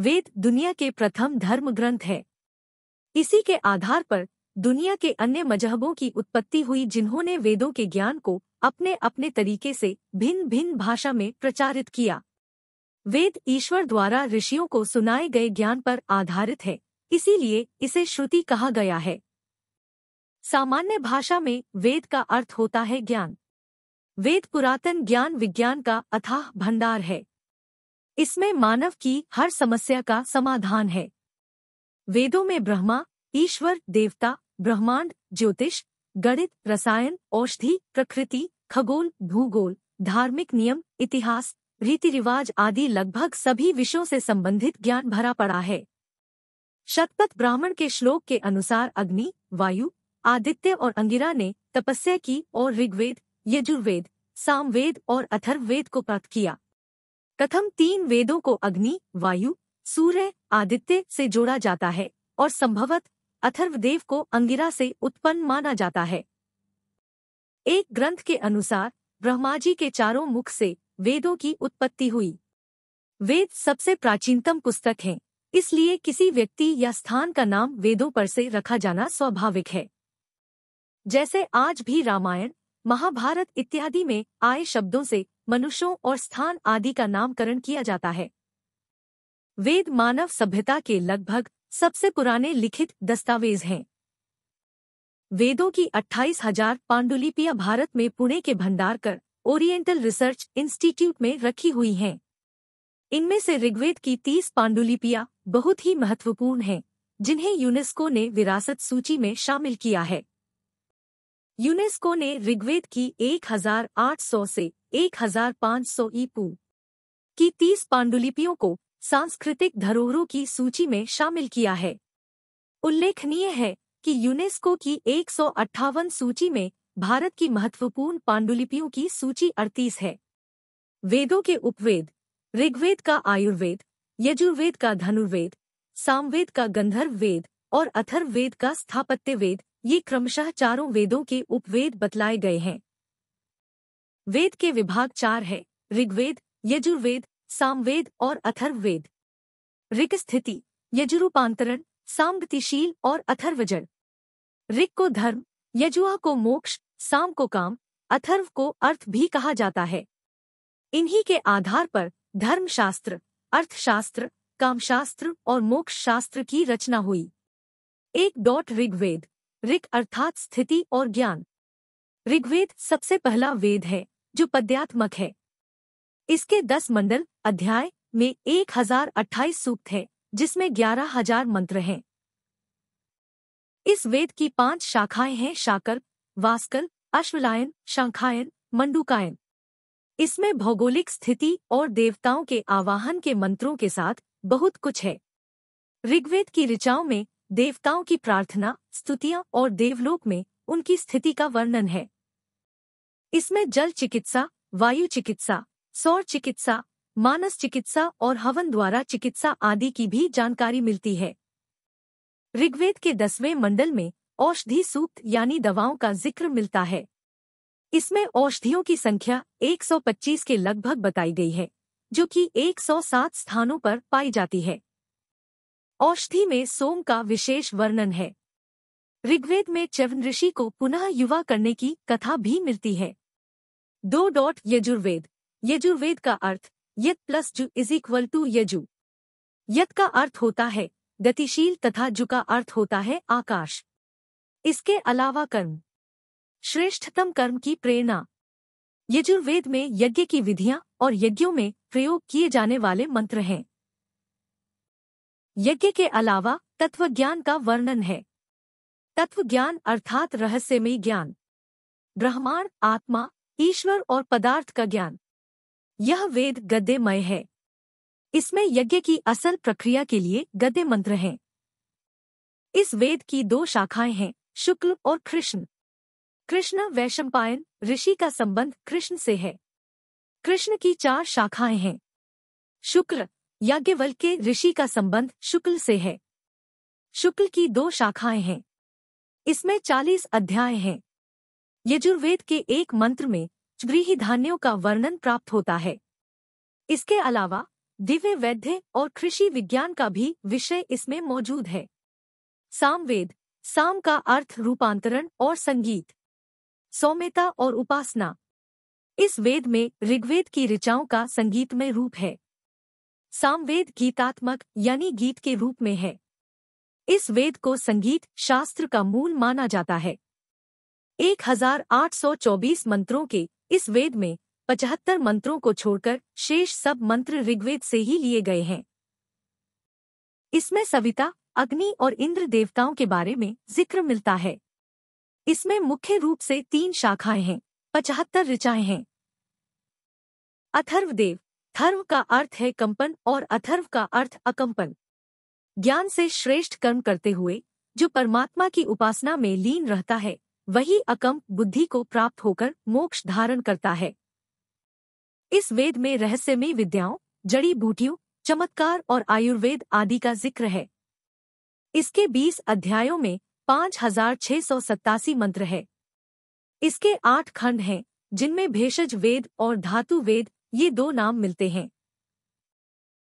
वेद दुनिया के प्रथम धर्म ग्रंथ है इसी के आधार पर दुनिया के अन्य मजहबों की उत्पत्ति हुई जिन्होंने वेदों के ज्ञान को अपने अपने तरीके से भिन्न भिन्न भाषा में प्रचारित किया वेद ईश्वर द्वारा ऋषियों को सुनाए गए ज्ञान पर आधारित है इसीलिए इसे श्रुति कहा गया है सामान्य भाषा में वेद का अर्थ होता है ज्ञान वेद पुरातन ज्ञान विज्ञान का अथाह भंडार है इसमें मानव की हर समस्या का समाधान है वेदों में ब्रह्मा ईश्वर देवता ब्रह्मांड ज्योतिष गणित रसायन औषधि प्रकृति खगोल भूगोल धार्मिक नियम इतिहास रीति रिवाज आदि लगभग सभी विषयों से संबंधित ज्ञान भरा पड़ा है शतपथ ब्राह्मण के श्लोक के अनुसार अग्नि वायु आदित्य और अंगिरा ने तपस्या की और ऋग्वेद यजुर्वेद सामवेद और अथर्ववेद को प्राप्त किया प्रथम तीन वेदों को अग्नि वायु सूर्य आदित्य से जोड़ा जाता है और संभवत अथर्वदेव को अंगिरा से उत्पन्न माना जाता है एक ग्रंथ के अनुसार ब्रह्मा जी के चारों मुख से वेदों की उत्पत्ति हुई वेद सबसे प्राचीनतम पुस्तक है इसलिए किसी व्यक्ति या स्थान का नाम वेदों पर से रखा जाना स्वाभाविक है जैसे आज भी रामायण महाभारत इत्यादि में आए शब्दों से मनुष्यों और स्थान आदि का नामकरण किया जाता है वेद मानव सभ्यता के लगभग सबसे पुराने लिखित दस्तावेज हैं वेदों की अट्ठाईस हजार पांडुलिपियां भारत में पुणे के भंडारकर ओरिएंटल रिसर्च इंस्टीट्यूट में रखी हुई हैं इनमें से ऋग्वेद की तीस पांडुलिपियां बहुत ही महत्वपूर्ण हैं जिन्हें यूनेस्को ने विरासत सूची में शामिल किया है यूनेस्को ने ऋग्वेद की 1800 से 1500 ईपू की 30 पांडुलिपियों को सांस्कृतिक धरोहरों की सूची में शामिल किया है उल्लेखनीय है कि यूनेस्को की एक सूची में भारत की महत्वपूर्ण पांडुलिपियों की सूची अड़तीस है वेदों के उपवेद ऋग्वेद का आयुर्वेद यजुर्वेद का धनुर्वेद सामवेद का गंधर्व वेद और अथर्ववेद का स्थापत्य वेद ये क्रमशः चारों वेदों के उपवेद बतलाए गए हैं वेद के विभाग चार है ऋग्वेद यजुर्वेद सामवेद और अथर्ववेद ऋग स्थिति यजुरूपांतरण सामगतिशील और अथर्वजन ऋग को धर्म यजुआ को मोक्ष साम को काम अथर्व को अर्थ भी कहा जाता है इन्हीं के आधार पर धर्मशास्त्र अर्थशास्त्र कामशास्त्र और मोक्ष शास्त्र की रचना हुई एक डॉट ऋग्वेद ऋग अर्थात स्थिति और ज्ञान ऋग्वेद सबसे पहला वेद है जो पद्यात्मक है इसके दस मंडल अध्याय में एक हजार अट्ठाईस सूक्त है जिसमें ग्यारह हजार मंत्र हैं इस वेद की पांच शाखाएं हैं शाकर वास्कर अश्वलायन शंखायन मंडुकायन इसमें भौगोलिक स्थिति और देवताओं के आवाहन के मंत्रों के साथ बहुत कुछ है ऋग्वेद की ऋचाओं में देवताओं की प्रार्थना स्तुतियां और देवलोक में उनकी स्थिति का वर्णन है इसमें जल चिकित्सा वायु चिकित्सा सौर चिकित्सा मानस चिकित्सा और हवन द्वारा चिकित्सा आदि की भी जानकारी मिलती है ऋग्वेद के दसवें मंडल में औषधि सूक्त यानी दवाओं का जिक्र मिलता है इसमें औषधियों की संख्या 125 के लगभग बताई गई है जो कि 107 स्थानों पर पाई जाती है औषधि में सोम का विशेष वर्णन है ऋग्वेद में चवन ऋषि को पुनः युवा करने की कथा भी मिलती है दो डॉट यजुर्वेद यजुर्वेद का अर्थ यत प्लस जु इज इक्वल टू यजु यत का अर्थ होता है गतिशील तथा जु का अर्थ होता है आकाश इसके अलावा कर्म श्रेष्ठतम कर्म की प्रेरणा यजुर्वेद में यज्ञ की विधियां और यज्ञों में प्रयोग किए जाने वाले मंत्र हैं यज्ञ के अलावा तत्व ज्ञान का वर्णन है तत्व ज्ञान अर्थात रहस्यमय ज्ञान ब्रह्मांड आत्मा ईश्वर और पदार्थ का ज्ञान यह वेद गद्यमय है इसमें यज्ञ की असल प्रक्रिया के लिए गद्य मंत्र हैं इस वेद की दो शाखाएं हैं शुक्ल और कृष्ण कृष्ण वैशंपायन ऋषि का संबंध कृष्ण से है कृष्ण की चार शाखाएं हैं शुक्र याज्ञवल के ऋषि का संबंध शुक्ल से है शुक्ल की दो शाखाएं हैं इसमें चालीस अध्याय हैं यजुर्वेद के एक मंत्र में गृह धान्यों का वर्णन प्राप्त होता है इसके अलावा दिव्य वैद्य और कृषि विज्ञान का भी विषय इसमें मौजूद है सामवेद साम का अर्थ रूपांतरण और संगीत सौम्यता और उपासना इस वेद में ऋग्वेद की ऋचाओं का संगीतमय रूप है सामवेद गीतात्मक यानी गीत के रूप में है इस वेद को संगीत शास्त्र का मूल माना जाता है 1824 मंत्रों के इस वेद में 75 मंत्रों को छोड़कर शेष सब मंत्र ऋग्वेद से ही लिए गए हैं इसमें सविता अग्नि और इंद्र देवताओं के बारे में जिक्र मिलता है इसमें मुख्य रूप से तीन शाखाएं हैं पचहत्तर ऋचाएं हैं अथर्वदेव थर्व का अर्थ है कंपन और अथर्व का अर्थ अकंपन ज्ञान से श्रेष्ठ कर्म करते हुए जो परमात्मा की उपासना में लीन रहता है वही अकम्प बुद्धि को प्राप्त होकर मोक्ष धारण करता है इस वेद में रहस्यमय विद्याओं जड़ी बूटियों चमत्कार और आयुर्वेद आदि का जिक्र है इसके बीस अध्यायों में पांच हजार छह सौ सत्तासी मंत्र है इसके आठ खंड हैं जिनमें भेषज वेद और धातु वेद ये दो नाम मिलते हैं